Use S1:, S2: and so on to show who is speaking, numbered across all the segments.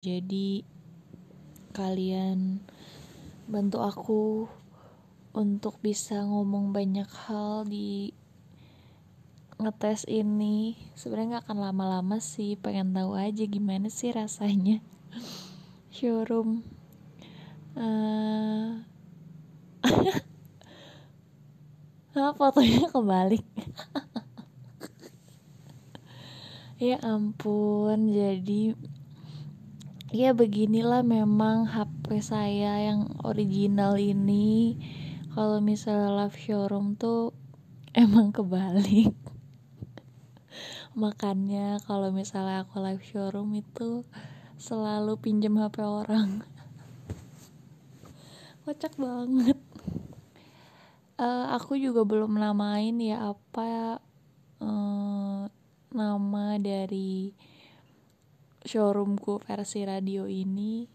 S1: Jadi kalian bantu aku untuk bisa ngomong banyak hal di ngetes ini. Sebenarnya nggak akan lama-lama sih, pengen tahu aja gimana sih rasanya showroom. Uh... Eh. Hah, fotonya kebalik. ya ampun, jadi ya beginilah memang HP saya yang original ini kalau misalnya live showroom tuh emang kebalik makanya kalau misalnya aku live showroom itu selalu pinjem HP orang kocak banget uh, aku juga belum namain ya apa uh, nama dari showroomku versi radio ini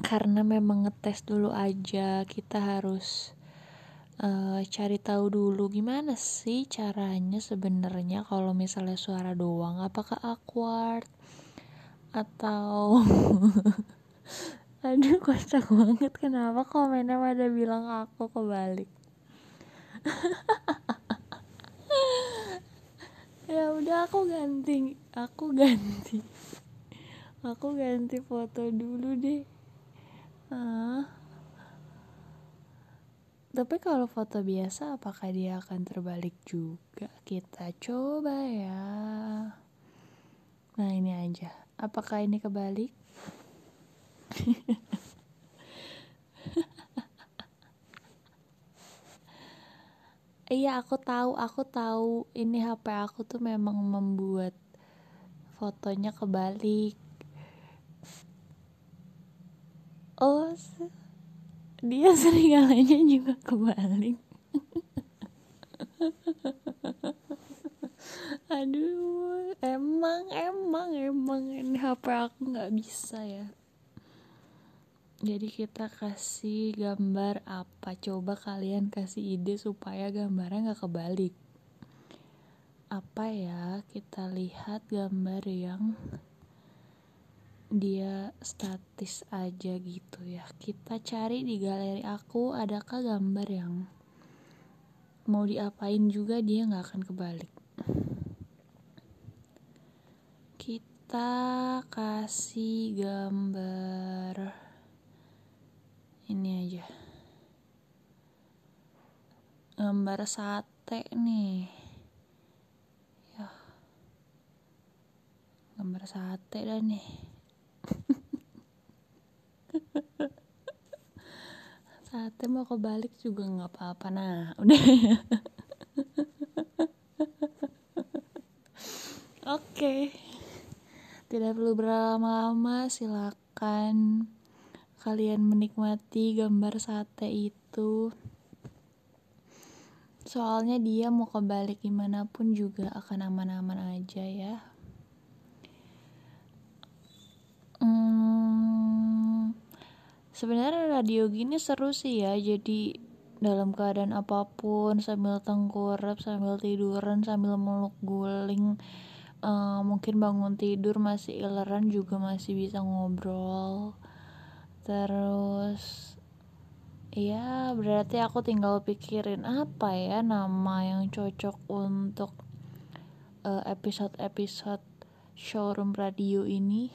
S1: karena memang ngetes dulu aja kita harus uh, cari tahu dulu gimana sih caranya sebenarnya kalau misalnya suara doang apakah awkward atau aduh kocak banget kenapa komennya pada bilang aku kebalik ya udah aku ganti aku ganti aku ganti foto dulu deh ah tapi kalau foto biasa apakah dia akan terbalik juga kita coba ya nah ini aja apakah ini kebalik iya aku tahu aku tahu ini HP aku tuh memang membuat fotonya kebalik oh dia serigalanya juga kebalik aduh emang emang emang ini HP aku nggak bisa ya jadi kita kasih gambar apa coba kalian kasih ide supaya gambarnya nggak kebalik apa ya kita lihat gambar yang dia statis aja gitu ya kita cari di galeri aku adakah gambar yang mau diapain juga dia nggak akan kebalik kita kasih gambar ini aja gambar sate nih ya gambar sate dah nih sate mau kebalik juga nggak apa-apa nah udah oke okay. tidak perlu berlama-lama silakan kalian menikmati gambar sate itu soalnya dia mau kebalik gimana pun juga akan aman-aman aja ya hmm, sebenarnya radio gini seru sih ya jadi dalam keadaan apapun sambil tengkurap sambil tiduran sambil meluk guling uh, mungkin bangun tidur masih ileran juga masih bisa ngobrol terus ya berarti aku tinggal pikirin apa ya nama yang cocok untuk eh, episode-episode uh, showroom radio ini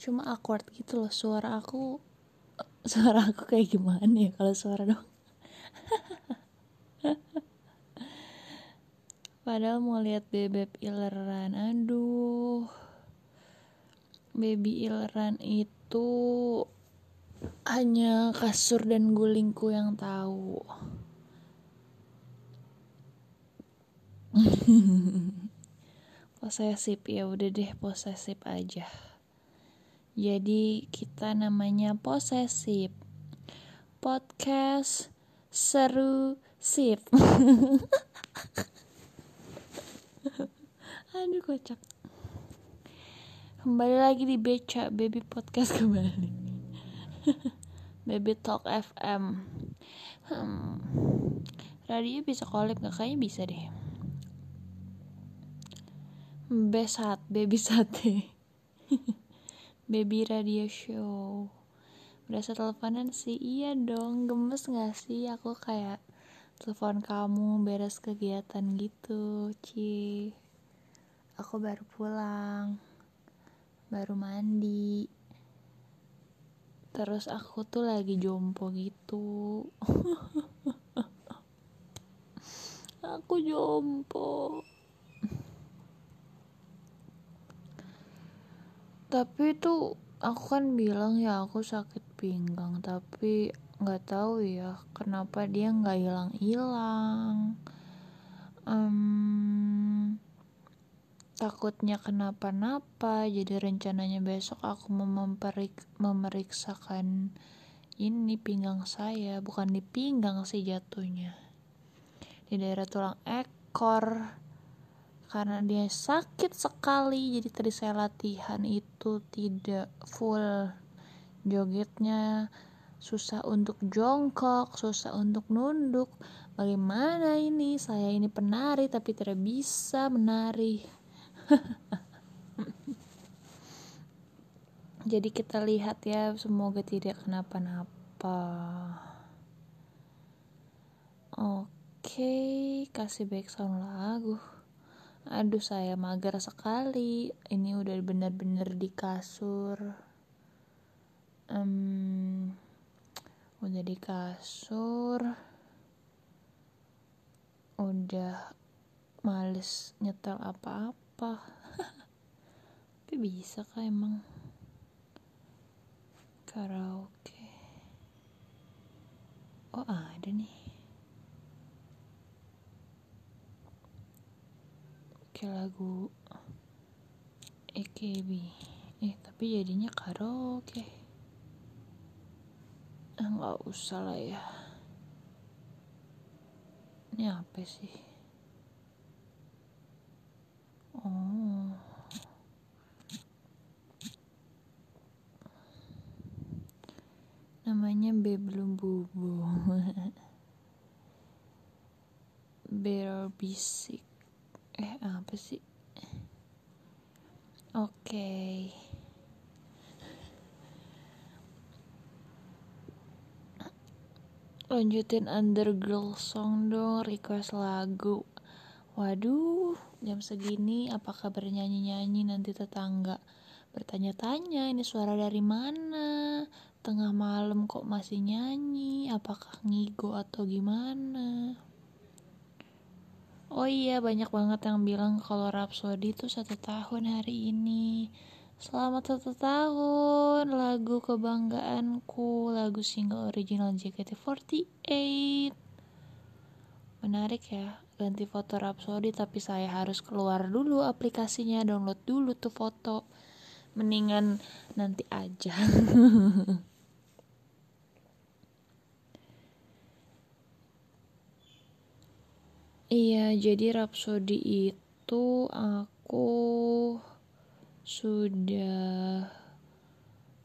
S1: cuma awkward gitu loh suara aku suara aku kayak gimana ya kalau suara dong padahal mau lihat bebek ileran aduh baby Ilran itu hanya kasur dan gulingku yang tahu. posesif ya udah deh posesif aja. Jadi kita namanya posesif. Podcast seru sip. Aduh kocak. Kembali lagi di Beca Baby Podcast kembali. Baby Talk FM. Hmm. Radio bisa collab nggak kayaknya bisa deh. Besat, baby sate. baby radio show. Berasa teleponan sih, iya dong. Gemes gak sih aku kayak telepon kamu beres kegiatan gitu, Ci. Aku baru pulang baru mandi terus aku tuh lagi jompo gitu aku jompo tapi itu aku kan bilang ya aku sakit pinggang tapi nggak tahu ya kenapa dia nggak hilang hilang um, takutnya kenapa-napa jadi rencananya besok aku mau memperik memeriksakan ini pinggang saya bukan di pinggang sih jatuhnya di daerah tulang ekor karena dia sakit sekali jadi tadi saya latihan itu tidak full jogetnya susah untuk jongkok susah untuk nunduk bagaimana ini saya ini penari tapi tidak bisa menari jadi kita lihat ya semoga tidak kenapa-napa oke okay, kasih background lagu aduh saya mager sekali ini udah bener-bener di kasur um, udah di kasur udah males nyetel apa-apa apa tapi bisa kah emang karaoke oh ada nih oke lagu EKB eh tapi jadinya karaoke ah, nggak usah lah ya ini apa sih Oh. Namanya B belum bubu. Bear bisik. Eh, apa sih? Oke. Okay. Lanjutin undergirl song dong, request lagu. Waduh, jam segini apakah bernyanyi-nyanyi nanti tetangga? Bertanya-tanya ini suara dari mana? Tengah malam kok masih nyanyi? Apakah ngigo atau gimana? Oh iya, banyak banget yang bilang kalau Rhapsody itu satu tahun hari ini. Selamat satu tahun lagu kebanggaanku, lagu single original JKT48. Menarik ya, ganti foto Rhapsody tapi saya harus keluar dulu aplikasinya download dulu tuh foto mendingan nanti aja Iya, jadi Rhapsody itu aku sudah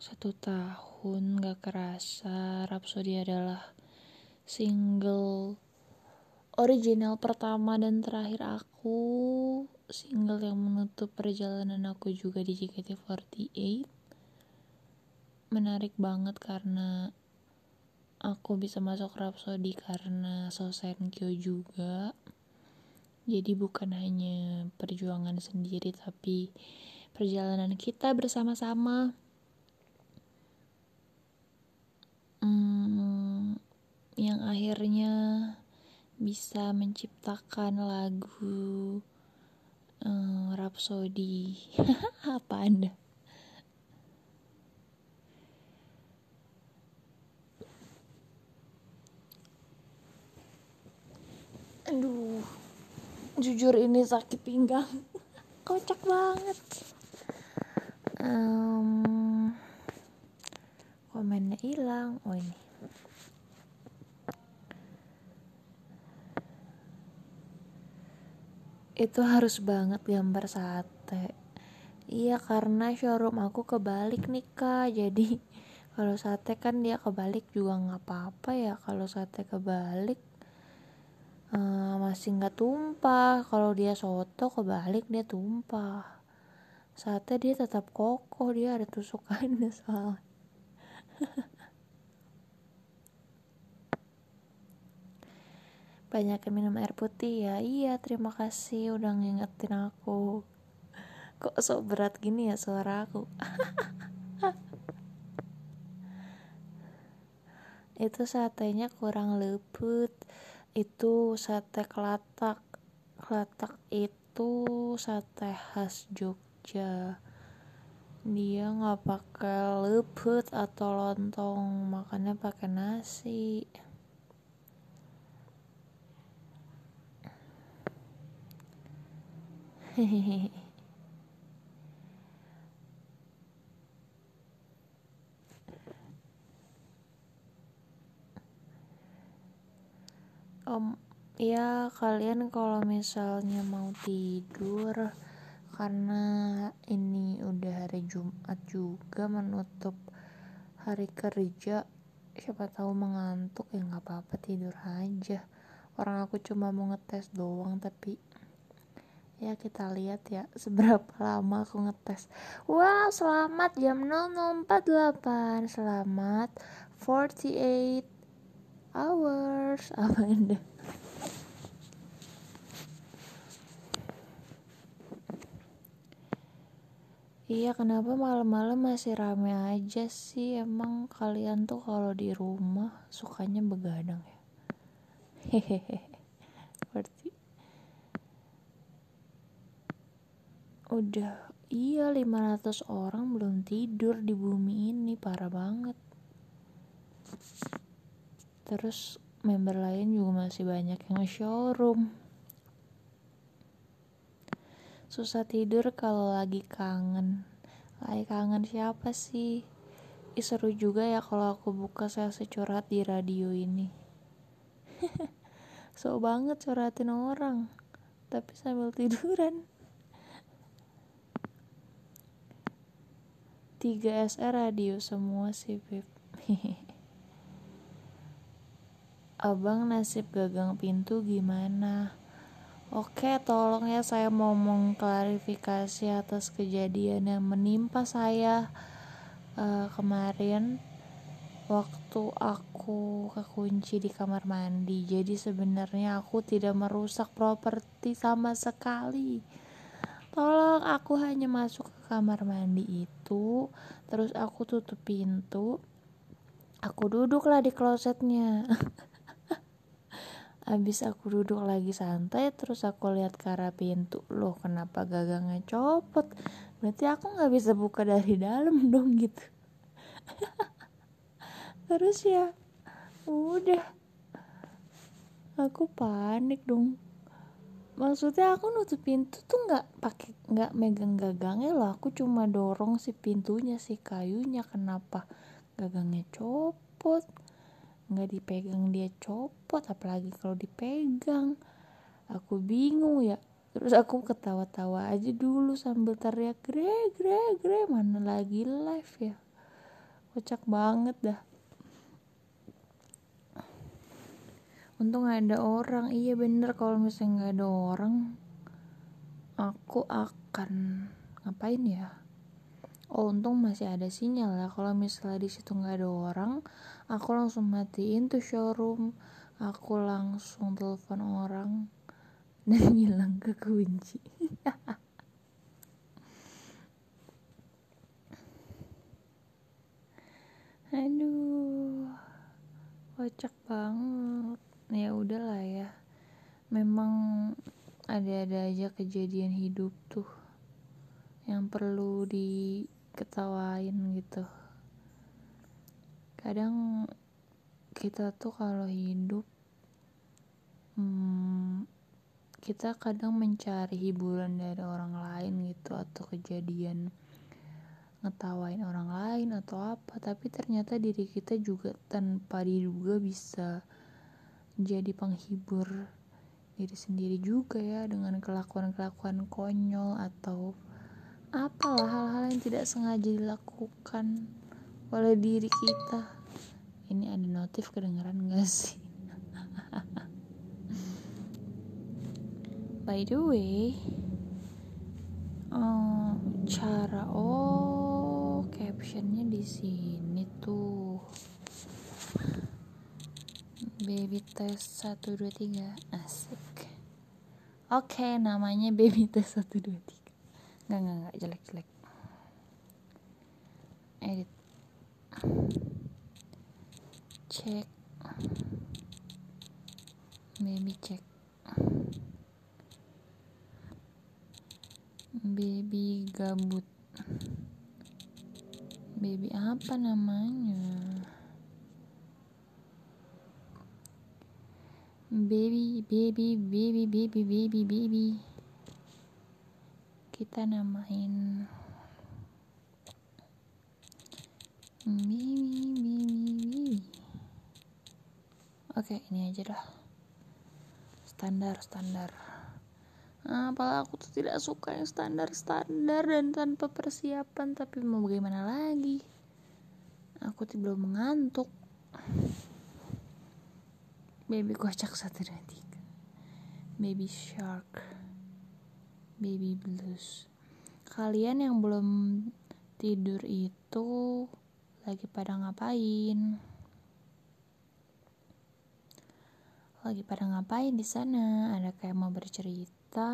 S1: satu tahun gak kerasa Rhapsody adalah single original pertama dan terakhir aku single yang menutup perjalanan aku juga di JKT48 menarik banget karena aku bisa masuk Rhapsody karena Sosenkyo juga jadi bukan hanya perjuangan sendiri tapi perjalanan kita bersama-sama hmm, yang akhirnya bisa menciptakan lagu um, eh, rapsodi apa anda aduh jujur ini sakit pinggang kocak banget um, komennya hilang oh ini itu harus banget gambar sate iya karena showroom aku kebalik nih kak jadi kalau sate kan dia kebalik juga nggak apa-apa ya kalau sate kebalik uh, masih nggak tumpah kalau dia soto kebalik dia tumpah sate dia tetap kokoh dia ada tusukannya soalnya banyak minum air putih ya iya terima kasih udah ngingetin aku kok sok berat gini ya suara aku itu satenya kurang lebut itu sate kelatak kelatak itu sate khas Jogja dia nggak pakai lebut atau lontong makannya pakai nasi Om, ya kalian kalau misalnya mau tidur karena ini udah hari Jumat juga menutup hari kerja siapa tahu mengantuk ya nggak apa-apa tidur aja orang aku cuma mau ngetes doang tapi ya kita lihat ya seberapa lama aku ngetes wow selamat jam 0048 selamat 48 hours apa ini Iya kenapa malam-malam masih rame aja sih emang kalian tuh kalau di rumah sukanya begadang ya hehehe berarti udah iya 500 orang belum tidur di bumi ini parah banget terus member lain juga masih banyak yang showroom susah tidur kalau lagi kangen lagi kangen siapa sih Ih, seru juga ya kalau aku buka sesi curhat di radio ini so banget curhatin orang tapi sambil tiduran 3 SR radio semua sih Abang nasib gagang pintu gimana? Oke, tolong ya saya mau mengklarifikasi atas kejadian yang menimpa saya uh, kemarin waktu aku kekunci di kamar mandi. Jadi sebenarnya aku tidak merusak properti sama sekali Tolong aku hanya masuk ke kamar mandi itu, terus aku tutup pintu. Aku duduklah di klosetnya. Abis aku duduk lagi santai terus aku lihat ke arah pintu loh kenapa gagangnya copot berarti aku nggak bisa buka dari dalam dong gitu terus ya udah aku panik dong maksudnya aku nutup pintu tuh nggak pakai nggak megang gagangnya lah aku cuma dorong si pintunya si kayunya kenapa gagangnya copot nggak dipegang dia copot apalagi kalau dipegang aku bingung ya terus aku ketawa-tawa aja dulu sambil teriak gre gre gre mana lagi live ya kocak banget dah untung ada orang iya bener kalau misalnya nggak ada orang aku akan ngapain ya oh untung masih ada sinyal ya kalau misalnya di situ nggak ada orang aku langsung matiin tuh showroom aku langsung telepon orang dan hilang ke kunci aduh kocak banget ya udahlah ya memang ada-ada aja kejadian hidup tuh yang perlu diketawain gitu kadang kita tuh kalau hidup hmm, kita kadang mencari hiburan dari orang lain gitu atau kejadian ngetawain orang lain atau apa tapi ternyata diri kita juga tanpa diduga bisa jadi penghibur diri sendiri juga ya dengan kelakuan-kelakuan konyol atau apalah hal-hal yang tidak sengaja dilakukan oleh diri kita ini ada notif kedengeran gak sih by the way eh, cara oh captionnya di sini tuh baby test 123 asik oke okay, namanya baby test 123 Enggak nggak nggak jelek jelek edit cek baby cek baby gabut baby apa namanya baby baby baby baby baby baby kita namain baby baby baby oke ini aja dah standar standar nah, apalah aku tuh tidak suka yang standar standar dan tanpa persiapan tapi mau bagaimana lagi aku belum mengantuk Baby kocak satu detik. maybe Baby shark. Baby blues. Kalian yang belum tidur itu lagi pada ngapain? Lagi pada ngapain di sana? Ada kayak mau bercerita?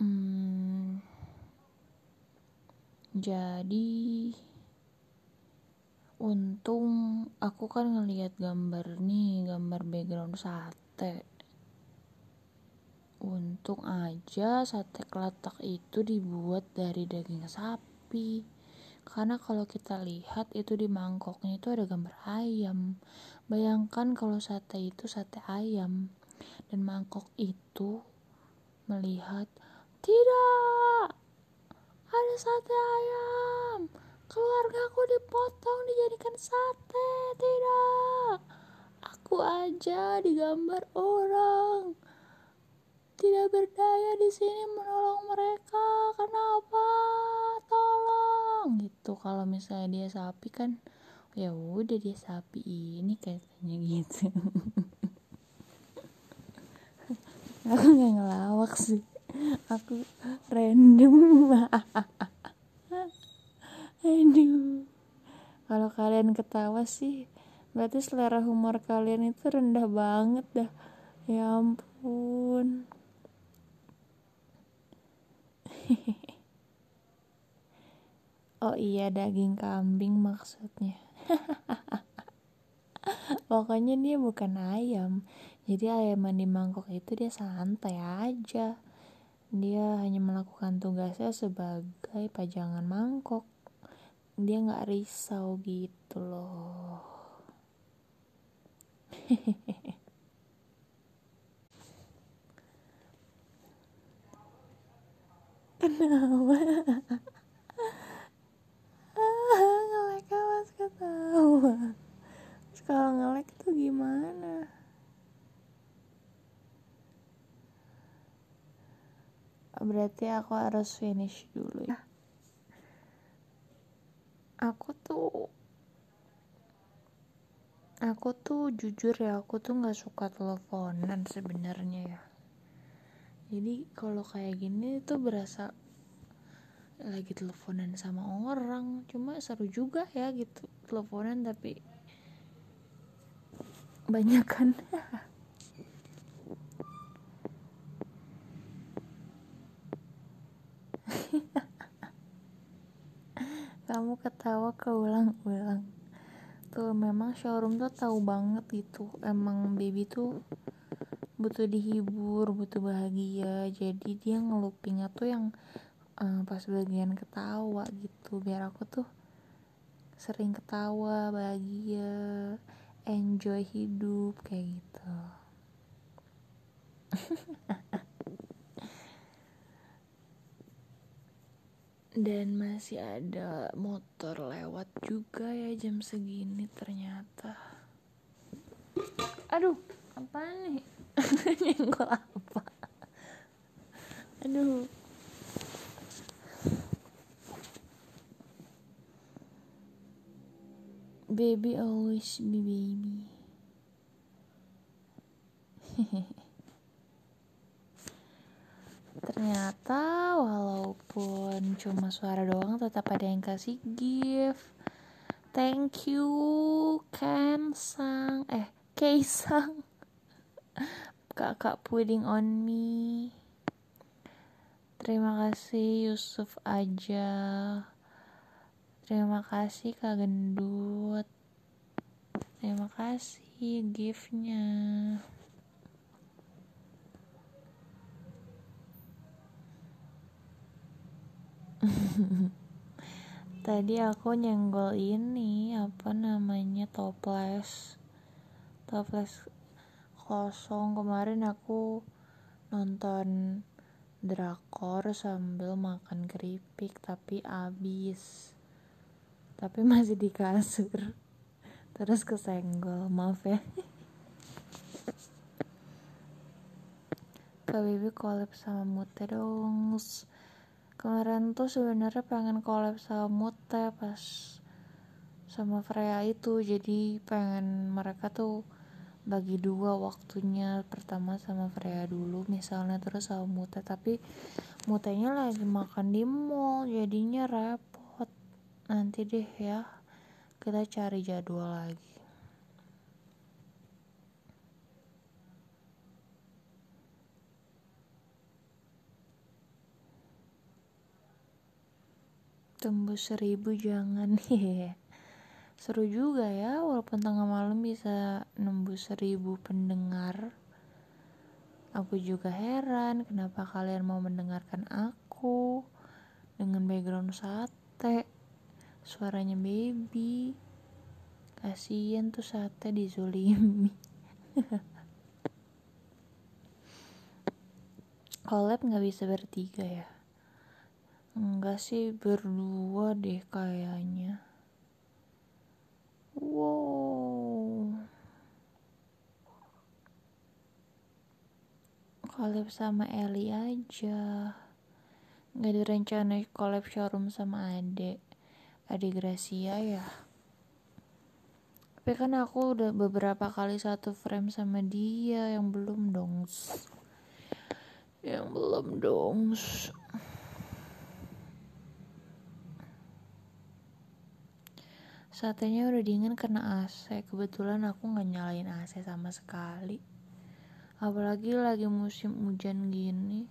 S1: Hmm, jadi Untung aku kan ngelihat gambar nih, gambar background sate. Untung aja sate kelatak itu dibuat dari daging sapi. Karena kalau kita lihat itu di mangkoknya itu ada gambar ayam. Bayangkan kalau sate itu sate ayam dan mangkok itu melihat tidak ada sate ayam keluarga aku dipotong dijadikan sate tidak aku aja digambar orang tidak berdaya di sini menolong mereka kenapa tolong gitu kalau misalnya dia sapi kan ya udah dia sapi ini kayaknya gitu aku nggak ngelawak sih aku random kalian ketawa sih berarti selera humor kalian itu rendah banget dah ya ampun oh iya daging kambing maksudnya pokoknya dia bukan ayam jadi ayam di mangkok itu dia santai aja dia hanya melakukan tugasnya sebagai pajangan mangkok dia nggak risau gitu loh kenapa ah, ngelek kan awas ketawa kalau ngelek tuh gimana berarti aku harus finish dulu ya aku tuh aku tuh jujur ya aku tuh nggak suka teleponan sebenarnya ya jadi kalau kayak gini tuh berasa lagi teleponan sama orang cuma seru juga ya gitu teleponan tapi banyak kan kamu ketawa keulang-ulang tuh memang showroom tuh tahu banget gitu emang baby tuh butuh dihibur butuh bahagia jadi dia ngelupingnya tuh yang uh, pas bagian ketawa gitu biar aku tuh sering ketawa bahagia enjoy hidup kayak gitu dan masih ada motor lewat juga ya jam segini ternyata aduh apa nih nyenggol apa aduh baby always be baby ternyata walaupun cuma suara doang tetap ada yang kasih gift thank you Kensang eh Keisang kakak pudding on me terima kasih Yusuf aja terima kasih Kak Gendut terima kasih giftnya tadi aku nyenggol ini apa namanya toples toples kosong kemarin aku nonton drakor sambil makan keripik tapi abis tapi masih di kasur terus kesenggol maaf ya Kak Bibi collab sama Mute kemarin tuh sebenarnya pengen collab sama Mute pas sama Freya itu jadi pengen mereka tuh bagi dua waktunya pertama sama Freya dulu misalnya terus sama Mute tapi Mutenya lagi makan di mall jadinya repot nanti deh ya kita cari jadwal lagi tembus seribu jangan iya. seru juga ya walaupun tengah malam bisa nembus seribu pendengar aku juga heran kenapa kalian mau mendengarkan aku dengan background sate suaranya baby kasian tuh sate dizolimi collab nggak bisa bertiga ya Enggak sih, berdua deh kayaknya. Wow. Collab sama Eli aja. Gak ada rencana collab showroom sama Ade. Ade Gracia ya. Tapi kan aku udah beberapa kali satu frame sama dia yang belum dong. Yang belum dong. Satenya udah dingin karena AC. Kebetulan aku nggak nyalain AC sama sekali. Apalagi lagi musim hujan gini.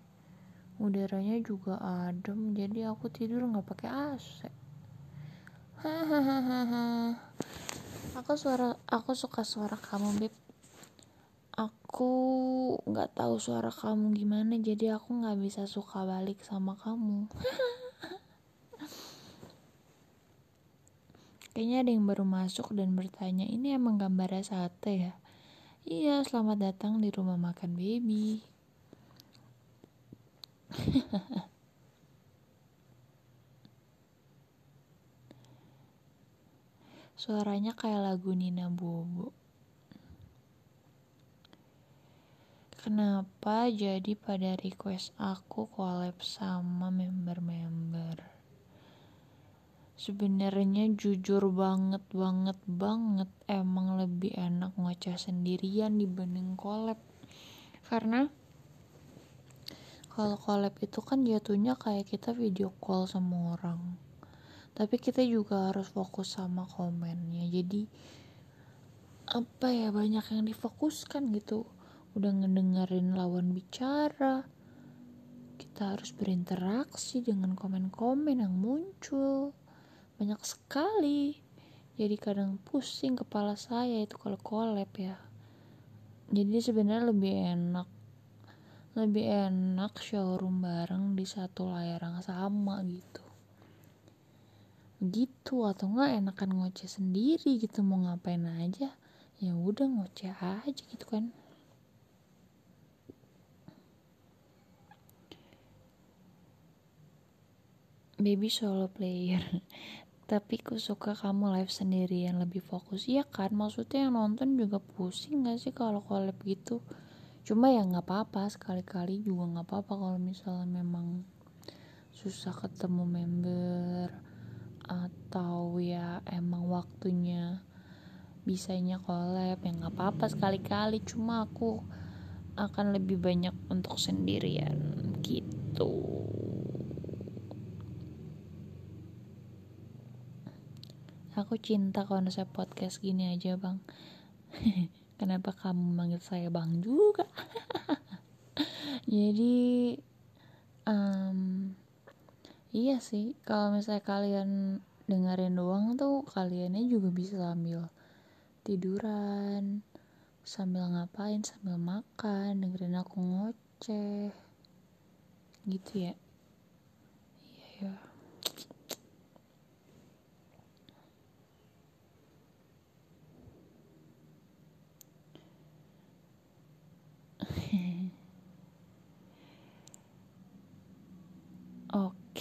S1: Udaranya juga adem, jadi aku tidur nggak pakai AC. Hahaha. aku suara aku suka suara kamu, Bib. Aku nggak tahu suara kamu gimana, jadi aku nggak bisa suka balik sama kamu. Kayaknya ada yang baru masuk dan bertanya, ini emang gambarnya sate ya? Iya, selamat datang di rumah makan baby. Suaranya kayak lagu Nina Bobo. Kenapa jadi pada request aku collab sama member-member? sebenarnya jujur banget banget banget emang lebih enak ngoceh sendirian dibanding collab karena kalau collab itu kan jatuhnya kayak kita video call sama orang tapi kita juga harus fokus sama komennya jadi apa ya banyak yang difokuskan gitu udah ngedengerin lawan bicara kita harus berinteraksi dengan komen-komen yang muncul banyak sekali. Jadi kadang pusing kepala saya itu kalau collab ya. Jadi sebenarnya lebih enak lebih enak showroom bareng di satu layar yang sama gitu gitu atau enggak enakan ngoceh sendiri gitu mau ngapain aja ya udah ngoceh aja gitu kan baby solo player tapi ku suka kamu live sendirian lebih fokus ya kan maksudnya yang nonton juga pusing gak sih kalau collab gitu cuma ya nggak apa-apa sekali-kali juga nggak apa-apa kalau misalnya memang susah ketemu member atau ya emang waktunya bisanya collab ya nggak apa-apa sekali-kali cuma aku akan lebih banyak untuk sendirian gitu Aku cinta konsep podcast gini aja, Bang. Kenapa kamu manggil saya Bang juga? Jadi um, iya sih, kalau misalnya kalian dengerin doang tuh kaliannya juga bisa sambil tiduran, sambil ngapain, sambil makan, dengerin aku ngoceh. Gitu ya.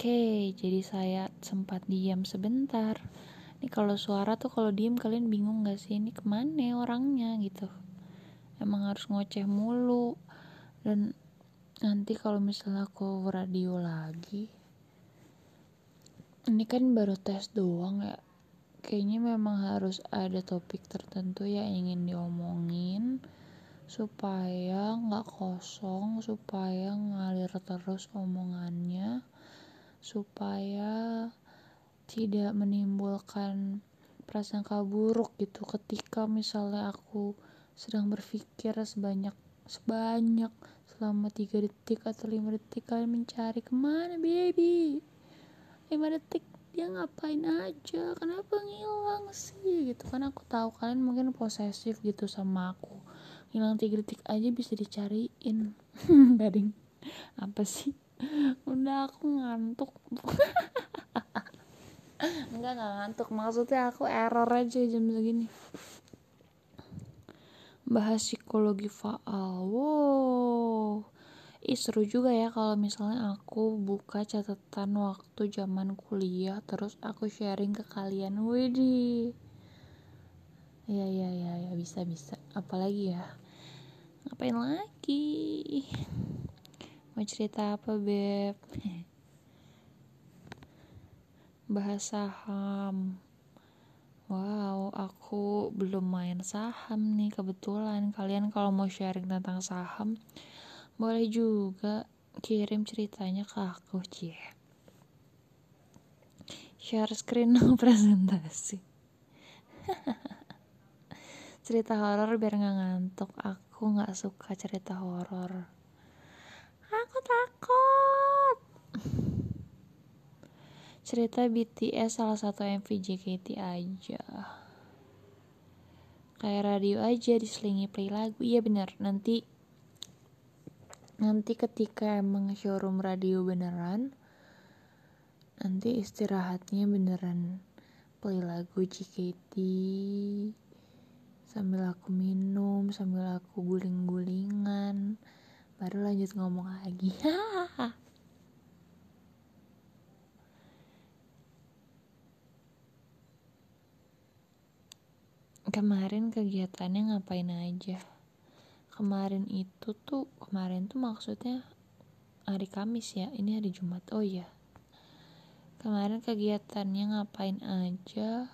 S1: okay, jadi saya sempat diam sebentar. Ini kalau suara tuh kalau diem kalian bingung gak sih ini kemana orangnya gitu. Emang harus ngoceh mulu dan nanti kalau misalnya aku radio lagi ini kan baru tes doang ya kayaknya memang harus ada topik tertentu yang ingin diomongin supaya nggak kosong supaya ngalir terus omongannya supaya tidak menimbulkan perasaan buruk gitu ketika misalnya aku sedang berpikir sebanyak sebanyak selama tiga detik atau lima detik kalian mencari kemana baby lima detik dia ngapain aja kenapa ngilang sih gitu kan aku tahu kalian mungkin posesif gitu sama aku ngilang tiga detik aja bisa dicariin gading apa sih udah aku ngantuk enggak enggak ngantuk maksudnya aku error aja jam segini bahas psikologi faal wow Ih, seru juga ya kalau misalnya aku buka catatan waktu zaman kuliah terus aku sharing ke kalian widi ya ya ya ya bisa bisa apalagi ya ngapain lagi Mau cerita apa, Beb? Bahas saham. Wow, aku belum main saham nih kebetulan. Kalian kalau mau sharing tentang saham, boleh juga kirim ceritanya ke aku, Cie. Share screen no presentasi. cerita horor biar nggak ngantuk. Aku nggak suka cerita horor aku takut cerita BTS salah satu MV JKT aja kayak radio aja diselingi play lagu iya bener nanti nanti ketika emang showroom radio beneran nanti istirahatnya beneran play lagu JKT sambil aku minum sambil aku guling-gulingan baru lanjut ngomong lagi kemarin kegiatannya ngapain aja kemarin itu tuh kemarin tuh maksudnya hari Kamis ya ini hari Jumat oh iya kemarin kegiatannya ngapain aja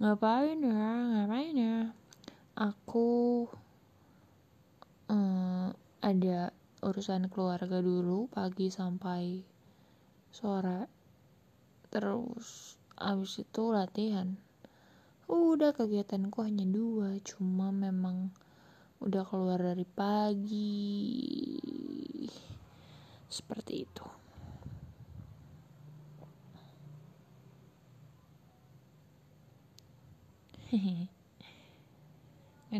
S1: ngapain ya ngapain ya aku um, ada urusan keluarga dulu pagi sampai sore terus abis itu latihan udah kegiatanku hanya dua cuma memang udah keluar dari pagi seperti itu hehehe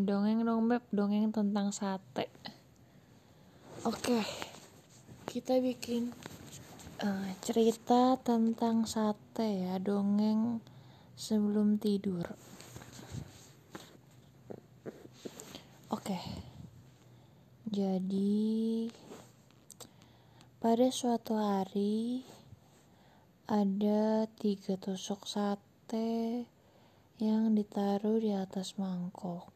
S1: dongeng dong beb dongeng tentang sate Oke, kita bikin uh, cerita tentang sate ya, dongeng sebelum tidur. Oke, jadi pada suatu hari ada tiga tusuk sate yang ditaruh di atas mangkok.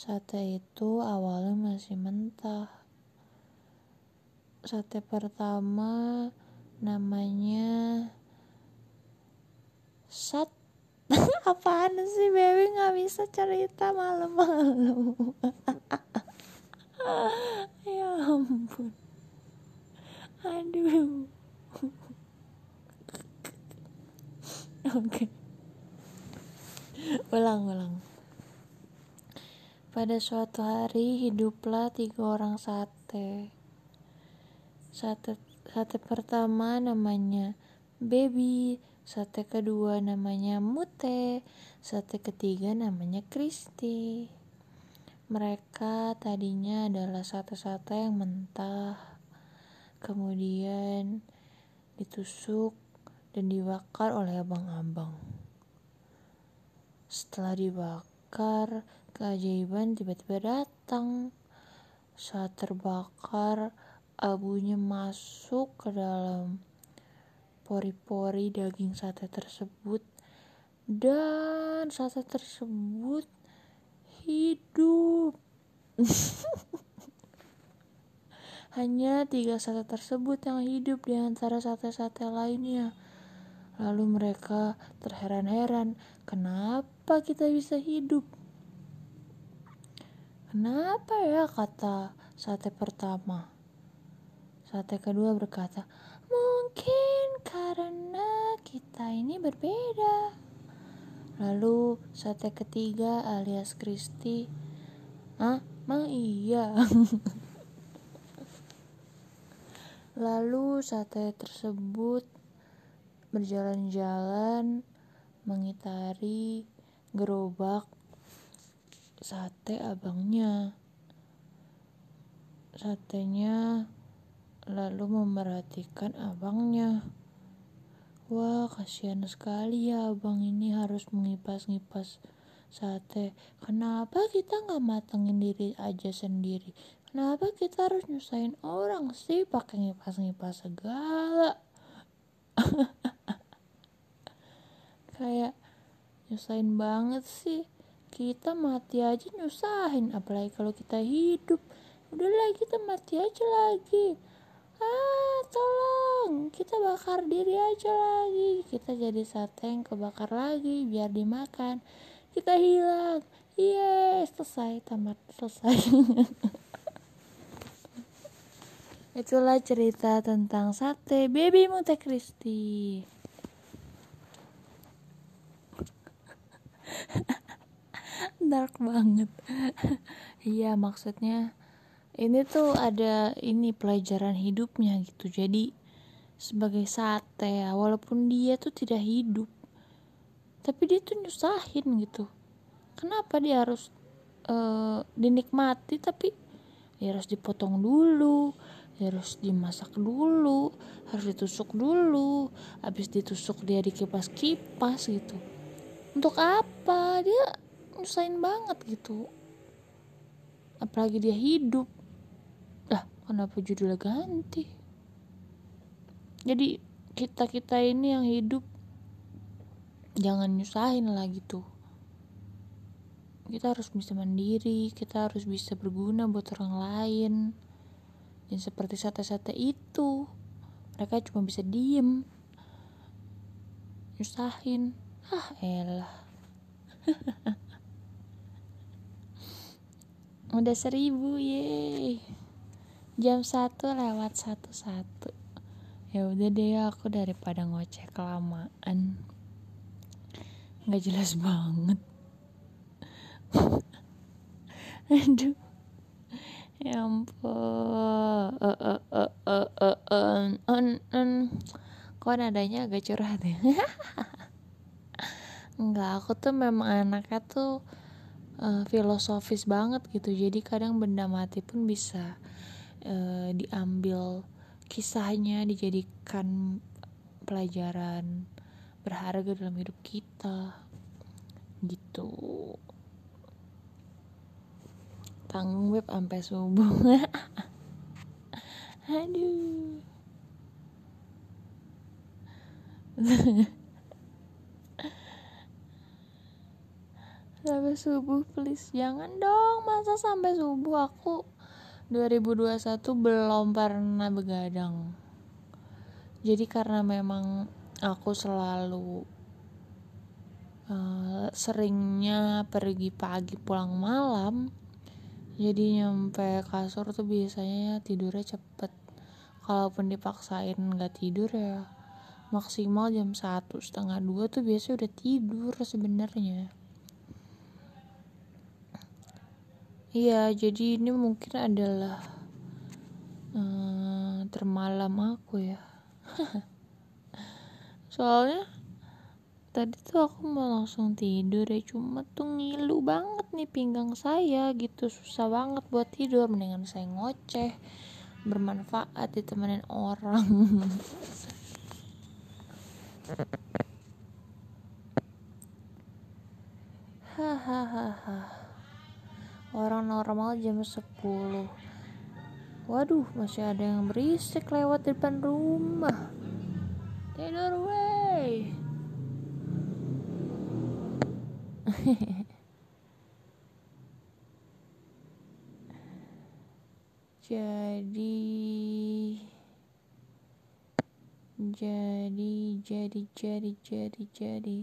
S1: Sate itu awalnya masih mentah. Sate pertama namanya Sat apaan sih baby nggak bisa cerita malam-malam ya ampun aduh oke okay. ulang ulang pada suatu hari hiduplah tiga orang sate. Sate, sate pertama namanya Baby, sate kedua namanya Mute, sate ketiga namanya Kristi. Mereka tadinya adalah sate-sate yang mentah, kemudian ditusuk dan dibakar oleh abang-abang. Setelah dibakar, keajaiban tiba-tiba datang. Saat terbakar, abunya masuk ke dalam pori-pori daging sate tersebut dan sate tersebut hidup. Hanya tiga sate tersebut yang hidup di antara sate-sate lainnya. Lalu mereka terheran-heran, kenapa kita bisa hidup? Kenapa ya kata sate pertama. Sate kedua berkata, mungkin karena kita ini berbeda. Lalu sate ketiga alias Kristi, ah, mang iya. Lalu sate tersebut berjalan-jalan mengitari gerobak sate abangnya. Satenya lalu memerhatikan abangnya. Wah, kasihan sekali ya abang ini harus mengipas-ngipas sate. Kenapa kita nggak matengin diri aja sendiri? Kenapa kita harus nyusahin orang sih pakai ngipas-ngipas segala? Kayak nyusahin banget sih kita mati aja nyusahin apalagi kalau kita hidup udahlah kita mati aja lagi ah tolong kita bakar diri aja lagi kita jadi sate yang kebakar lagi biar dimakan kita hilang yes selesai tamat selesai itulah cerita tentang sate baby ha ha dark banget iya maksudnya ini tuh ada ini pelajaran hidupnya gitu jadi sebagai sate ya, walaupun dia tuh tidak hidup tapi dia tuh nyusahin gitu kenapa dia harus uh, dinikmati tapi dia harus dipotong dulu dia harus dimasak dulu harus ditusuk dulu habis ditusuk dia dikipas-kipas gitu untuk apa dia nyusahin banget gitu apalagi dia hidup lah kenapa judulnya ganti jadi kita kita ini yang hidup jangan nyusahin lah gitu kita harus bisa mandiri kita harus bisa berguna buat orang lain dan seperti sate-sate itu mereka cuma bisa diem nyusahin ah elah udah seribu ye jam satu lewat satu satu ya udah deh aku daripada ngoceh kelamaan nggak jelas banget aduh ya ampun eh eh eh, eh eh eh eh kok nadanya agak curhat ya nggak aku tuh memang anaknya tuh uh, filosofis banget gitu jadi kadang benda mati pun bisa uh, diambil kisahnya dijadikan pelajaran berharga dalam hidup kita gitu tanggung web sampai subuh aduh sampai subuh please jangan dong masa sampai subuh aku 2021 belum pernah begadang jadi karena memang aku selalu uh, seringnya pergi pagi pulang malam jadi nyampe kasur tuh biasanya tidurnya cepet kalaupun dipaksain nggak tidur ya maksimal jam satu setengah dua tuh biasanya udah tidur sebenarnya Iya, jadi ini mungkin adalah hmm, termalam aku ya. Soalnya tadi tuh aku mau langsung tidur ya, cuma tuh ngilu banget nih pinggang saya gitu, susah banget buat tidur. Mendingan saya ngoceh, bermanfaat ditemenin orang. Hahaha orang normal jam 10 waduh masih ada yang berisik lewat depan rumah tidur way jadi jadi jadi jadi jadi jadi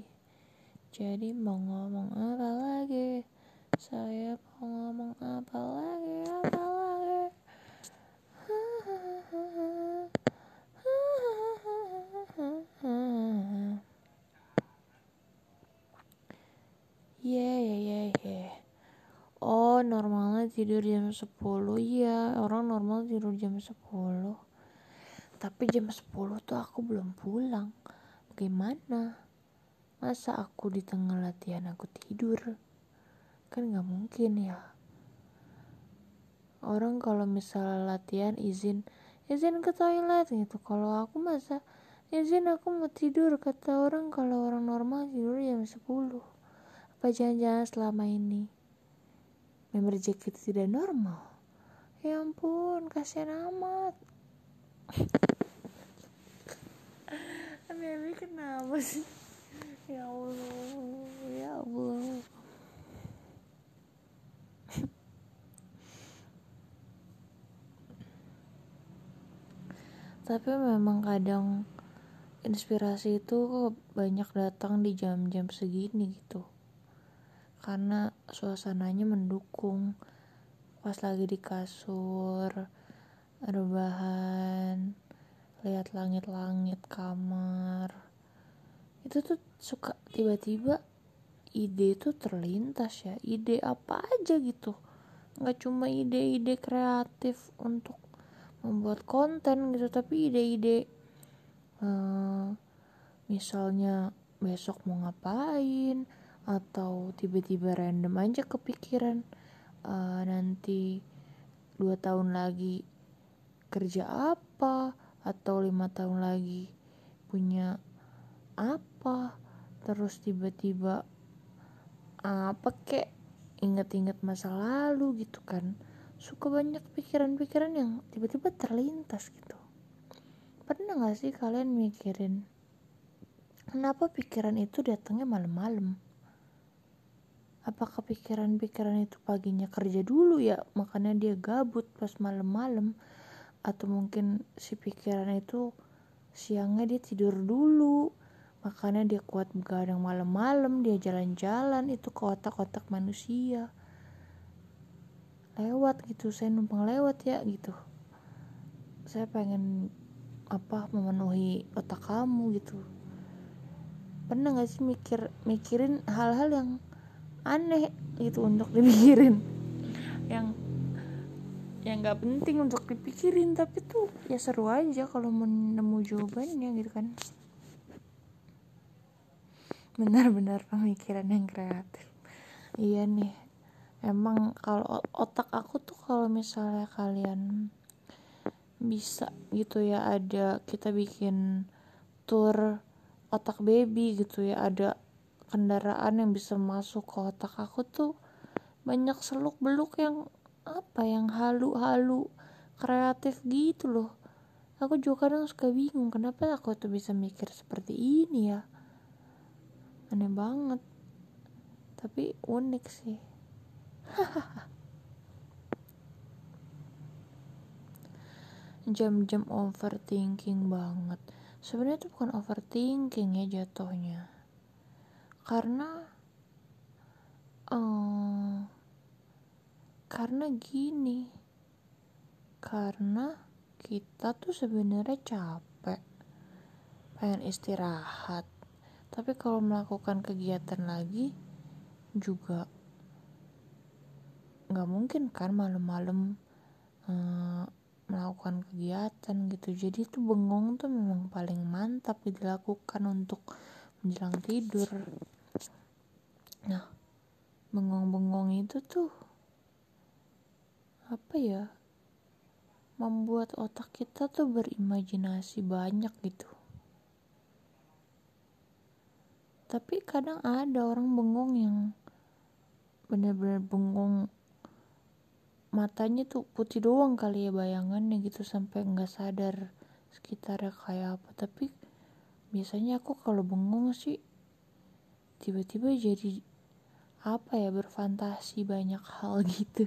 S1: jadi mau ngomong apa lagi saya mau ngomong apa lagi apa lagi yeah yeah yeah yeah oh normalnya tidur jam sepuluh ya orang normal tidur jam sepuluh tapi jam sepuluh tuh aku belum pulang bagaimana masa aku di tengah latihan aku tidur kan nggak mungkin ya orang kalau misal latihan izin izin ke toilet gitu kalau aku masa izin aku mau tidur kata orang kalau orang normal tidur jam 10 apa jangan-jangan selama ini member Jack itu tidak normal ya ampun kasihan amat Mimi kenapa sih ya Allah ya Allah tapi memang kadang inspirasi itu banyak datang di jam-jam segini gitu karena suasananya mendukung pas lagi di kasur rebahan lihat langit-langit kamar itu tuh suka tiba-tiba ide tuh terlintas ya ide apa aja gitu nggak cuma ide-ide kreatif untuk membuat konten gitu tapi ide-ide uh, misalnya besok mau ngapain atau tiba-tiba random aja kepikiran uh, nanti dua tahun lagi kerja apa atau lima tahun lagi punya apa terus tiba-tiba eh, apa kek inget-inget masa lalu gitu kan suka banyak pikiran-pikiran yang tiba-tiba terlintas gitu pernah gak sih kalian mikirin kenapa pikiran itu datangnya malam-malam apakah pikiran-pikiran itu paginya kerja dulu ya makanya dia gabut pas malam-malam atau mungkin si pikiran itu siangnya dia tidur dulu makanya dia kuat begadang malam-malam dia jalan-jalan itu ke otak-otak manusia lewat gitu saya numpang lewat ya gitu saya pengen apa memenuhi otak kamu gitu pernah gak sih mikir mikirin hal-hal yang aneh gitu untuk dipikirin yang yang nggak penting untuk dipikirin tapi tuh ya seru aja kalau menemu jawabannya gitu kan benar-benar pemikiran yang kreatif iya nih emang kalau otak aku tuh kalau misalnya kalian bisa gitu ya ada kita bikin tour otak baby gitu ya ada kendaraan yang bisa masuk ke otak aku tuh banyak seluk beluk yang apa yang halu-halu kreatif gitu loh aku juga kadang suka bingung kenapa aku tuh bisa mikir seperti ini ya aneh banget tapi unik sih jam-jam overthinking banget sebenarnya itu bukan overthinking ya jatuhnya karena um, karena gini karena kita tuh sebenarnya capek pengen istirahat tapi kalau melakukan kegiatan lagi juga nggak mungkin kan malam-malam eh, melakukan kegiatan gitu jadi itu bengong tuh memang paling mantap dilakukan untuk menjelang tidur nah bengong-bengong itu tuh apa ya membuat otak kita tuh berimajinasi banyak gitu tapi kadang ada orang bengong yang benar-benar bengong matanya tuh putih doang kali ya bayangannya gitu sampai nggak sadar sekitarnya kayak apa tapi biasanya aku kalau bengong sih tiba-tiba jadi apa ya berfantasi banyak hal gitu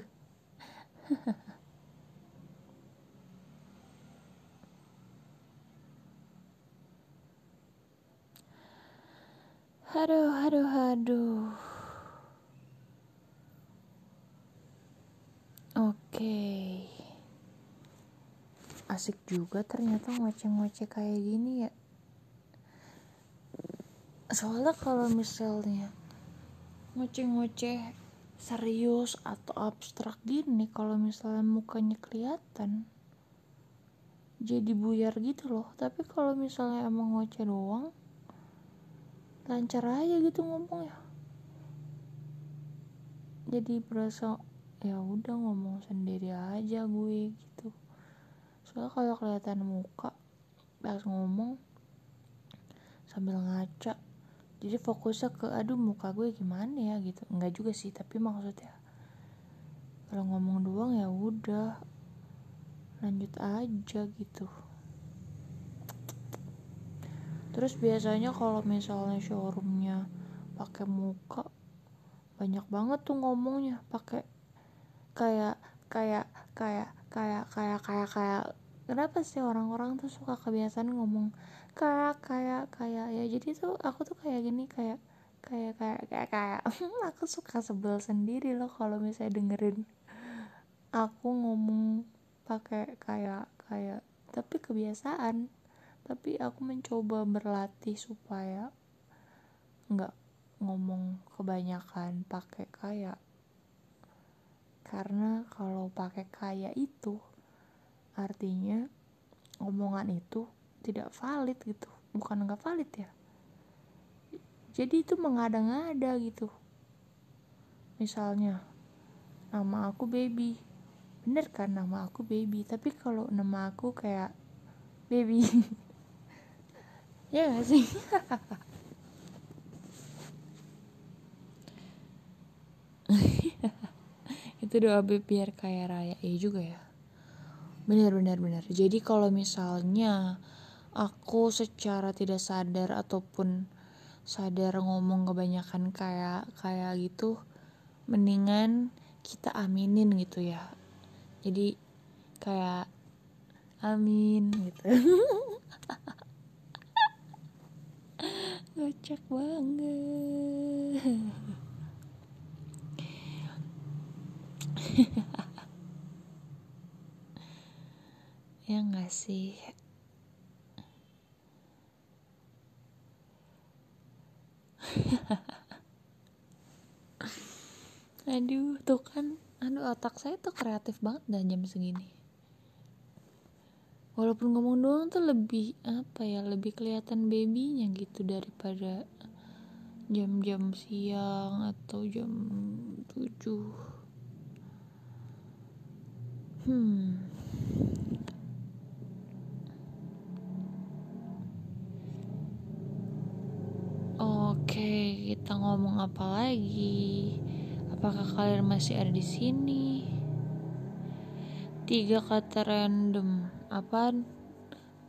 S1: Aduh, aduh, aduh. oke asik juga ternyata ngoceh-ngoceh kayak gini ya soalnya kalau misalnya ngoceh-ngoceh serius atau abstrak gini kalau misalnya mukanya kelihatan jadi buyar gitu loh tapi kalau misalnya emang ngoceh doang lancar aja gitu ngomong ya. jadi berasa ya udah ngomong sendiri aja gue gitu soalnya kalau kelihatan muka pas ngomong sambil ngaca jadi fokusnya ke aduh muka gue gimana ya gitu nggak juga sih tapi maksudnya kalau ngomong doang ya udah lanjut aja gitu terus biasanya kalau misalnya showroomnya pakai muka banyak banget tuh ngomongnya pakai kayak kayak kayak kayak kayak kayak kayak kenapa sih orang-orang tuh suka kebiasaan ngomong kayak kayak kayak ya jadi tuh aku tuh kayak gini kayak kayak kayak kayak kayak aku suka sebel sendiri loh kalau misalnya dengerin aku ngomong pakai kayak kayak tapi kebiasaan tapi aku mencoba berlatih supaya nggak ngomong kebanyakan pakai kayak karena kalau pakai kaya itu artinya omongan itu tidak valid gitu bukan nggak valid ya jadi itu mengada-ngada gitu misalnya nama aku baby bener kan nama aku baby tapi kalau nama aku kayak baby ya gak sih itu doa biar kaya raya ya juga ya benar benar benar jadi kalau misalnya aku secara tidak sadar ataupun sadar ngomong kebanyakan kayak kayak gitu mendingan kita aminin gitu ya jadi kayak amin gitu ngocak banget ya nggak sih aduh tuh kan aduh otak saya tuh kreatif banget dan jam segini walaupun ngomong doang tuh lebih apa ya lebih kelihatan babynya gitu daripada jam-jam siang atau jam tujuh. Hmm. Oke, kita ngomong apa lagi? Apakah kalian masih ada di sini? Tiga kata random. Apaan?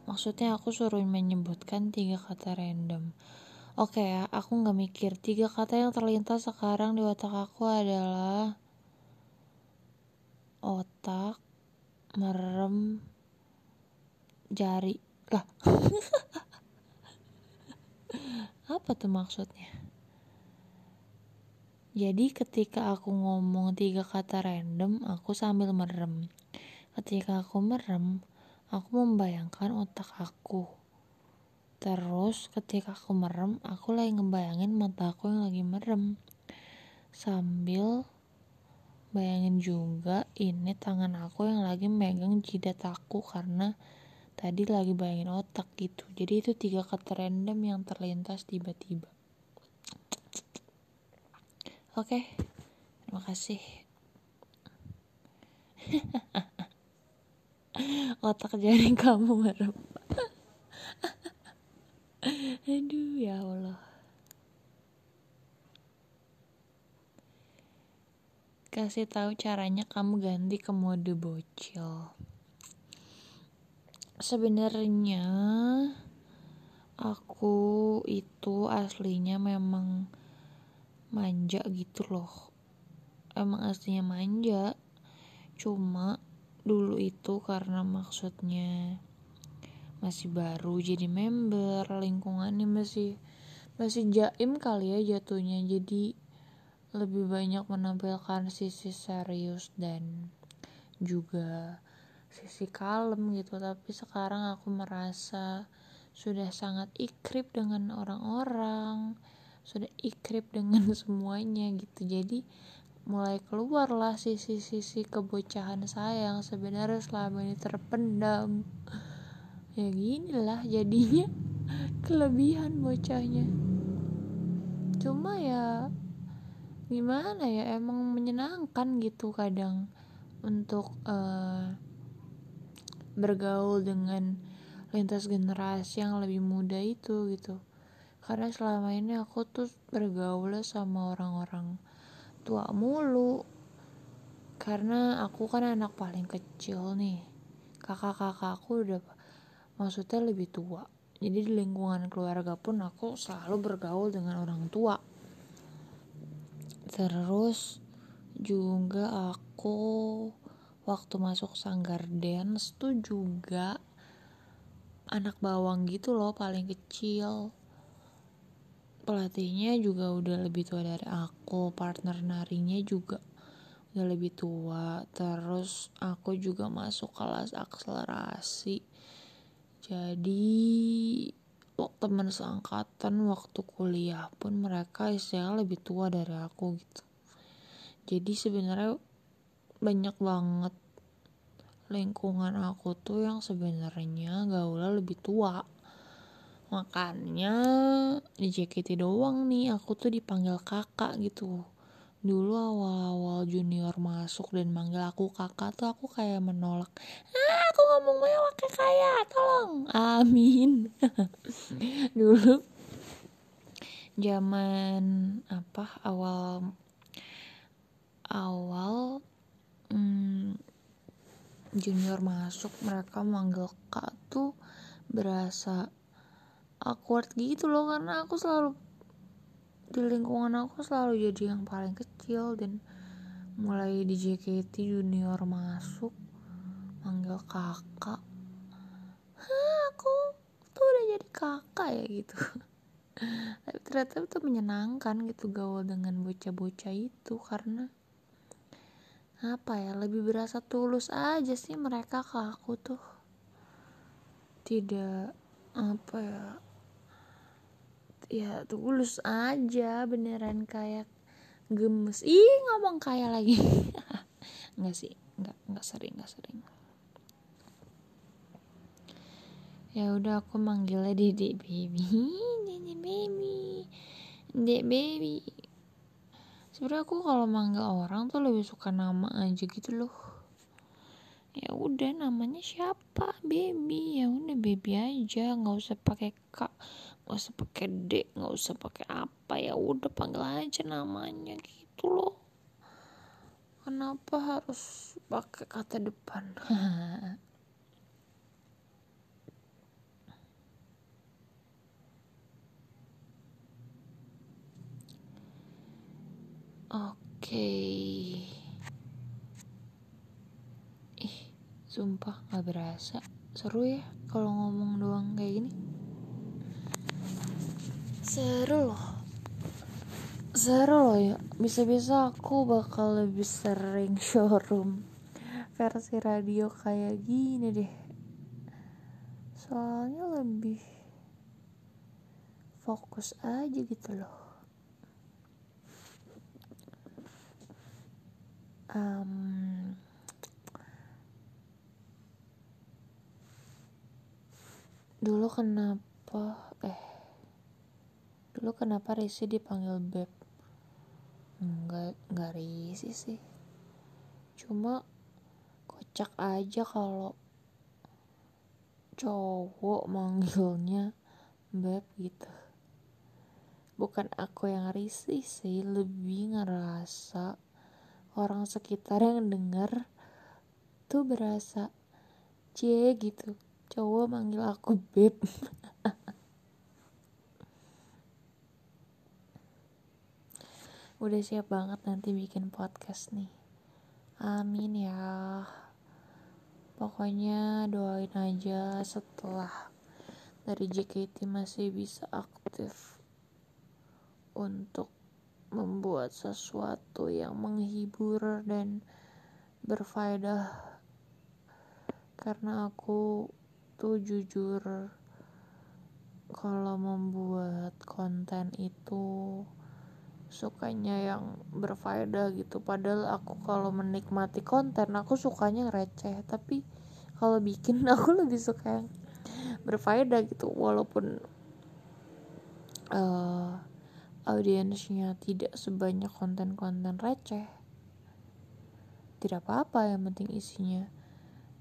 S1: Maksudnya aku suruh menyebutkan tiga kata random. Oke ya, aku nggak mikir. Tiga kata yang terlintas sekarang di otak aku adalah otak merem jari lah apa tuh maksudnya jadi ketika aku ngomong tiga kata random aku sambil merem ketika aku merem aku membayangkan otak aku terus ketika aku merem aku lagi ngebayangin mata aku yang lagi merem sambil Bayangin juga ini tangan aku yang lagi megang jidat aku karena tadi lagi bayangin otak gitu. Jadi itu tiga kata random yang terlintas tiba-tiba. Oke, okay. terima kasih. otak jari kamu merem aduh ya Allah kasih tahu caranya kamu ganti ke mode bocil sebenarnya aku itu aslinya memang manja gitu loh emang aslinya manja cuma dulu itu karena maksudnya masih baru jadi member lingkungannya masih masih jaim kali ya jatuhnya jadi lebih banyak menampilkan sisi serius dan juga sisi kalem gitu tapi sekarang aku merasa sudah sangat ikrip dengan orang-orang sudah ikrip dengan semuanya gitu jadi mulai keluarlah sisi-sisi kebocahan saya yang sebenarnya selama ini terpendam ya gini lah jadinya kelebihan bocahnya cuma ya gimana ya emang menyenangkan gitu kadang untuk uh, bergaul dengan lintas generasi yang lebih muda itu gitu karena selama ini aku tuh bergaul sama orang-orang tua mulu karena aku kan anak paling kecil nih kakak kakak aku udah maksudnya lebih tua jadi di lingkungan keluarga pun aku selalu bergaul dengan orang tua Terus juga aku waktu masuk sanggar dance tuh juga anak bawang gitu loh paling kecil pelatihnya juga udah lebih tua dari aku partner narinya juga udah lebih tua terus aku juga masuk kelas akselerasi jadi Facebook teman seangkatan waktu kuliah pun mereka istilahnya lebih tua dari aku gitu jadi sebenarnya banyak banget lingkungan aku tuh yang sebenarnya gaulnya lebih tua makanya di JKT doang nih aku tuh dipanggil kakak gitu dulu awal-awal junior masuk dan manggil aku kakak tuh aku kayak menolak ah aku ngomong mewah kayak kaya tolong amin dulu zaman apa awal awal hmm, junior masuk mereka manggil kak tuh berasa awkward gitu loh karena aku selalu di lingkungan aku selalu jadi yang paling kecil dan mulai di JKT junior masuk manggil kakak aku tuh udah jadi kakak ya gitu tapi ternyata itu menyenangkan gitu gaul dengan bocah-bocah itu karena apa ya lebih berasa tulus aja sih mereka ke aku tuh tidak apa ya ya tulus aja beneran kayak gemes ih ngomong kayak lagi nggak sih nggak nggak sering nggak sering ya udah aku manggilnya dede baby dede baby dede baby sebenarnya aku kalau manggil orang tuh lebih suka nama aja gitu loh ya udah namanya siapa baby ya udah baby aja nggak usah pakai kak nggak usah pakai dek nggak usah pakai apa ya udah panggil aja namanya gitu loh kenapa harus pakai kata depan oke okay. ih sumpah gak berasa seru ya kalau ngomong doang kayak gini seru loh seru loh ya bisa-bisa aku bakal lebih sering showroom versi radio kayak gini deh soalnya lebih fokus aja gitu loh um, dulu kenapa eh lu kenapa Risi dipanggil Beb? Enggak, enggak Risi sih. Cuma kocak aja kalau cowok manggilnya Beb gitu. Bukan aku yang risih sih, lebih ngerasa orang sekitar yang denger tuh berasa C gitu. Cowok manggil aku Beb. udah siap banget nanti bikin podcast nih amin ya pokoknya doain aja setelah dari JKT masih bisa aktif untuk membuat sesuatu yang menghibur dan berfaedah karena aku tuh jujur kalau membuat konten itu sukanya yang berfaedah gitu padahal aku kalau menikmati konten aku sukanya receh tapi kalau bikin aku lebih suka yang berfaedah gitu walaupun uh, audiensnya tidak sebanyak konten-konten receh tidak apa-apa yang penting isinya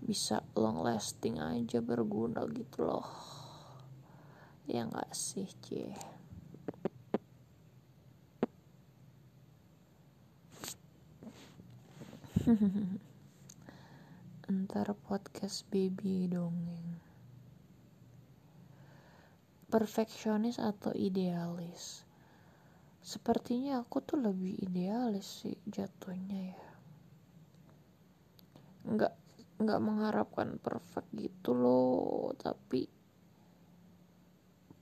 S1: bisa long lasting aja berguna gitu loh ya gak sih cie Ntar podcast baby dongeng Perfeksionis atau idealis Sepertinya aku tuh lebih idealis sih jatuhnya ya Nggak, nggak mengharapkan perfect gitu loh Tapi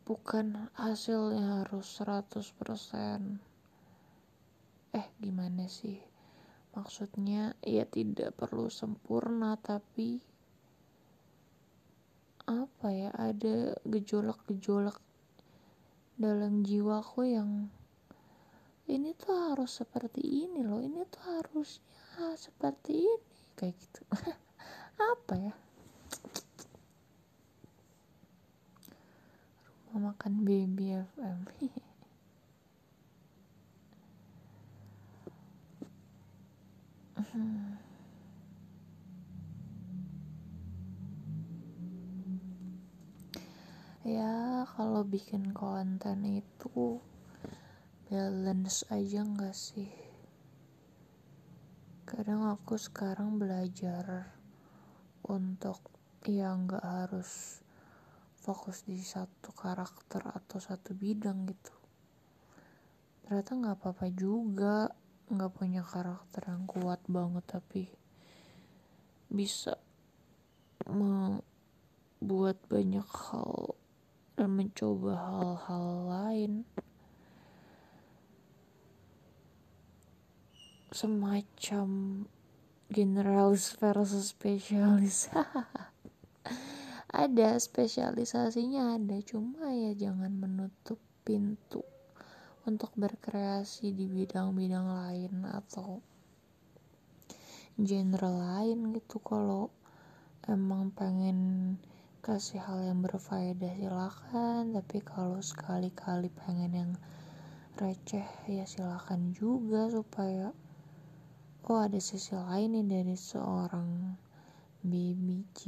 S1: bukan hasilnya harus 100% eh gimana sih maksudnya ya tidak perlu sempurna tapi apa ya ada gejolak-gejolak dalam jiwaku yang ini tuh harus seperti ini loh ini tuh harusnya seperti ini kayak gitu apa ya rumah makan baby FM Hmm. Ya, kalau bikin konten itu balance aja nggak sih? Kadang aku sekarang belajar untuk ya nggak harus fokus di satu karakter atau satu bidang gitu. Ternyata nggak apa-apa juga nggak punya karakter yang kuat banget tapi bisa membuat banyak hal dan mencoba hal-hal lain semacam generalis versus spesialis ada spesialisasinya ada cuma ya jangan menutup pintu untuk berkreasi di bidang-bidang lain atau genre lain gitu kalau emang pengen kasih hal yang berfaedah silakan tapi kalau sekali-kali pengen yang receh ya silakan juga supaya oh ada sisi lain nih dari seorang baby J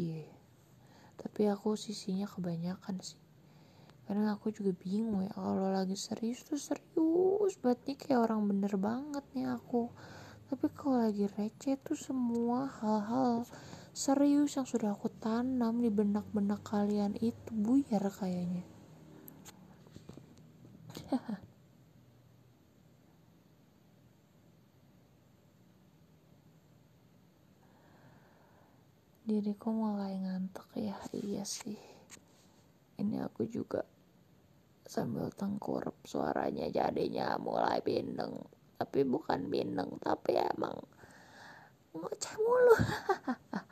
S1: tapi aku sisinya kebanyakan sih kadang aku juga bingung ya kalau lagi serius tuh serius banget nih kayak orang bener banget nih aku tapi kalau lagi receh tuh semua hal-hal serius yang sudah aku tanam di benak-benak kalian itu buyar kayaknya diriku mulai ngantuk ya iya sih ini aku juga sambil tengkurap suaranya jadinya mulai bindeng tapi bukan bindeng tapi emang ngoceh mulu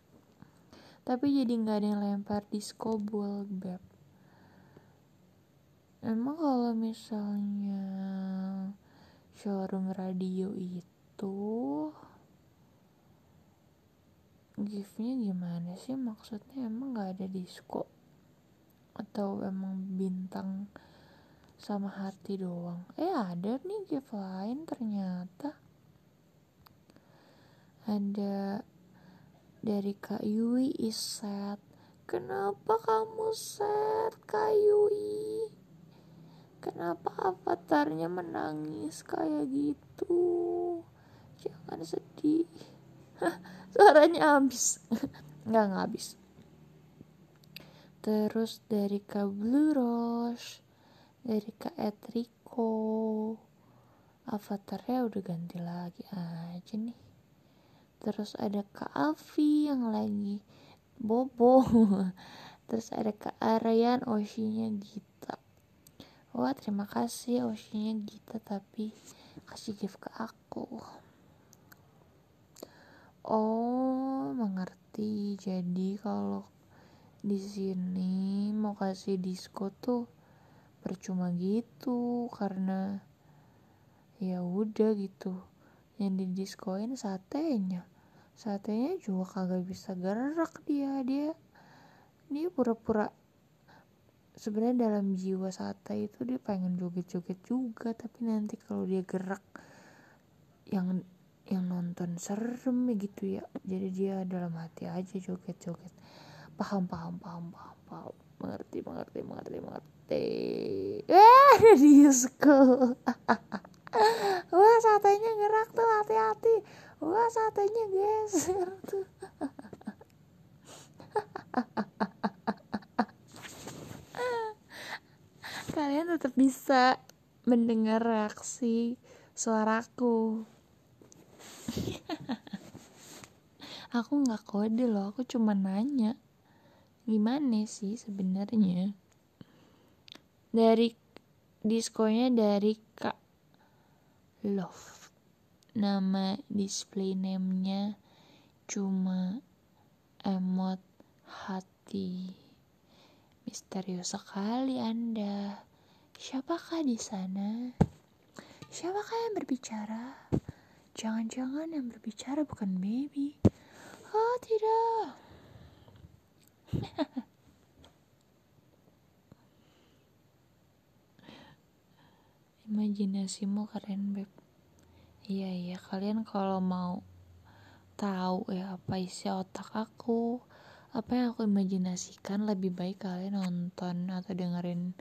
S1: tapi jadi nggak ada yang lempar disco ball beb emang kalau misalnya showroom radio itu giftnya gimana sih maksudnya emang nggak ada disco atau emang bintang sama hati doang eh ada nih gift lain ternyata ada dari Kak Yui is sad kenapa kamu sad Kak Yui kenapa avatarnya menangis kayak gitu jangan sedih suaranya habis nggak ngabis habis terus dari Kak Blue Rose dari Kak Etriko avatarnya udah ganti lagi aja nih terus ada Kak Alfi yang lagi bobo terus ada Kak Aryan Oshinya Gita wah terima kasih Oshinya Gita tapi kasih gift ke aku oh mengerti jadi kalau di sini mau kasih disco tuh percuma gitu karena ya udah gitu yang di didiskoin satenya satenya juga kagak bisa gerak dia dia dia pura-pura sebenarnya dalam jiwa sate itu dia pengen joget-joget juga tapi nanti kalau dia gerak yang yang nonton serem gitu ya jadi dia dalam hati aja joget-joget paham paham paham paham paham mengerti mengerti mengerti mengerti sate eh disco wah satenya ngerak tuh hati-hati wah satenya geser tuh kalian tetap bisa mendengar reaksi suaraku aku nggak kode loh aku cuma nanya gimana sih sebenarnya dari diskonya dari Kak Love nama display name-nya cuma emot hati misterius sekali Anda siapakah di sana siapakah yang berbicara jangan-jangan yang berbicara bukan baby oh tidak imajinasimu keren beb iya iya kalian kalau mau tahu ya apa isi otak aku apa yang aku imajinasikan lebih baik kalian nonton atau dengerin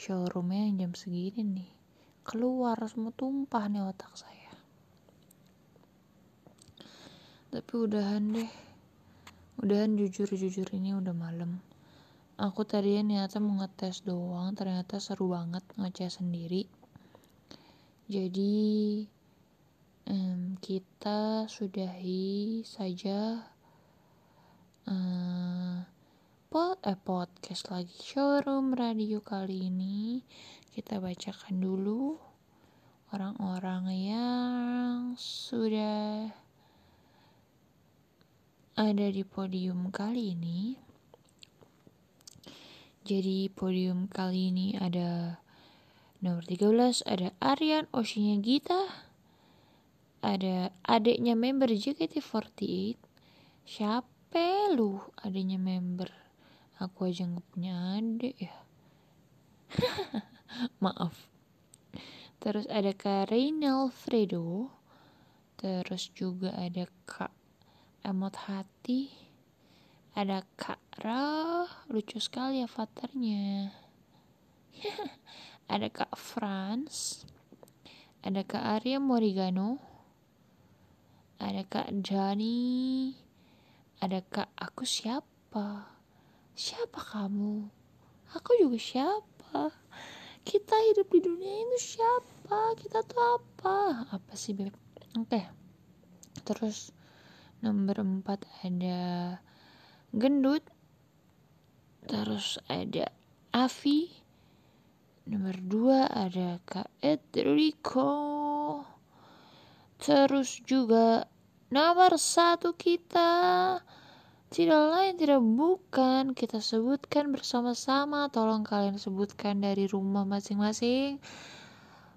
S1: showroomnya yang jam segini nih keluar semua tumpah nih otak saya tapi udahan deh udahan jujur jujur ini udah malam aku tadinya niatnya mau ngetes doang ternyata seru banget ngecas sendiri jadi um, kita sudahi saja uh, eh, pod eh, podcast lagi showroom radio kali ini kita bacakan dulu orang-orang yang sudah ada di podium kali ini. Jadi podium kali ini ada Nomor 13 ada Aryan Oshinya Gita. Ada adiknya member JKT48. Siapa lu adiknya member? Aku aja nggak punya adik ya. Maaf. Terus ada Kak Reynel Fredo. Terus juga ada Kak Emot Hati. Ada Kak Ra. Lucu sekali ya avatarnya. ada Kak Franz, ada Kak Arya Morigano, ada Kak Jani, ada Kak aku siapa? Siapa kamu? Aku juga siapa? Kita hidup di dunia ini siapa? Kita tuh apa? Apa sih beb? Oke. Okay. Terus nomor empat ada gendut. Terus ada Avi Nomor dua ada Kak Edrico. Terus juga nomor satu kita tidak lain tidak bukan kita sebutkan bersama-sama tolong kalian sebutkan dari rumah masing-masing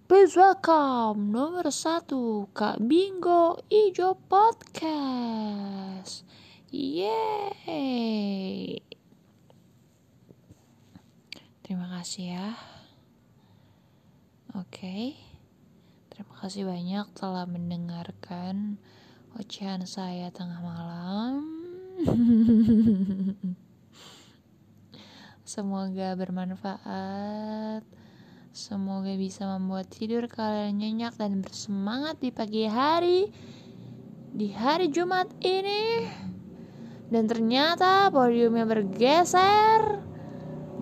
S1: please welcome nomor satu kak bingo ijo podcast yeay terima kasih ya Oke. Okay. Terima kasih banyak telah mendengarkan ocehan saya tengah malam. Semoga bermanfaat. Semoga bisa membuat tidur kalian nyenyak dan bersemangat di pagi hari di hari Jumat ini. Dan ternyata podiumnya bergeser.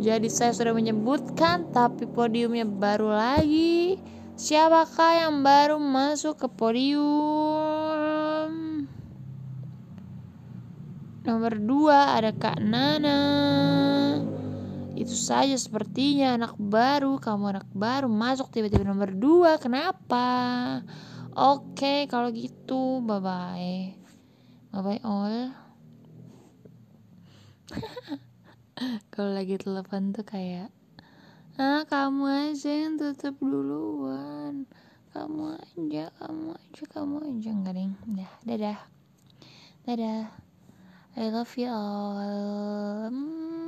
S1: Jadi saya sudah menyebutkan tapi podiumnya baru lagi. Siapakah yang baru masuk ke podium? Nomor 2 ada Kak Nana. Itu saja sepertinya anak baru, kamu anak baru masuk tiba-tiba nomor 2. Kenapa? Oke, kalau gitu bye bye. Bye bye all. kalau lagi telepon tuh kayak ah kamu aja yang tutup duluan kamu aja kamu aja kamu aja enggak ding dah dadah dadah I love you all hmm.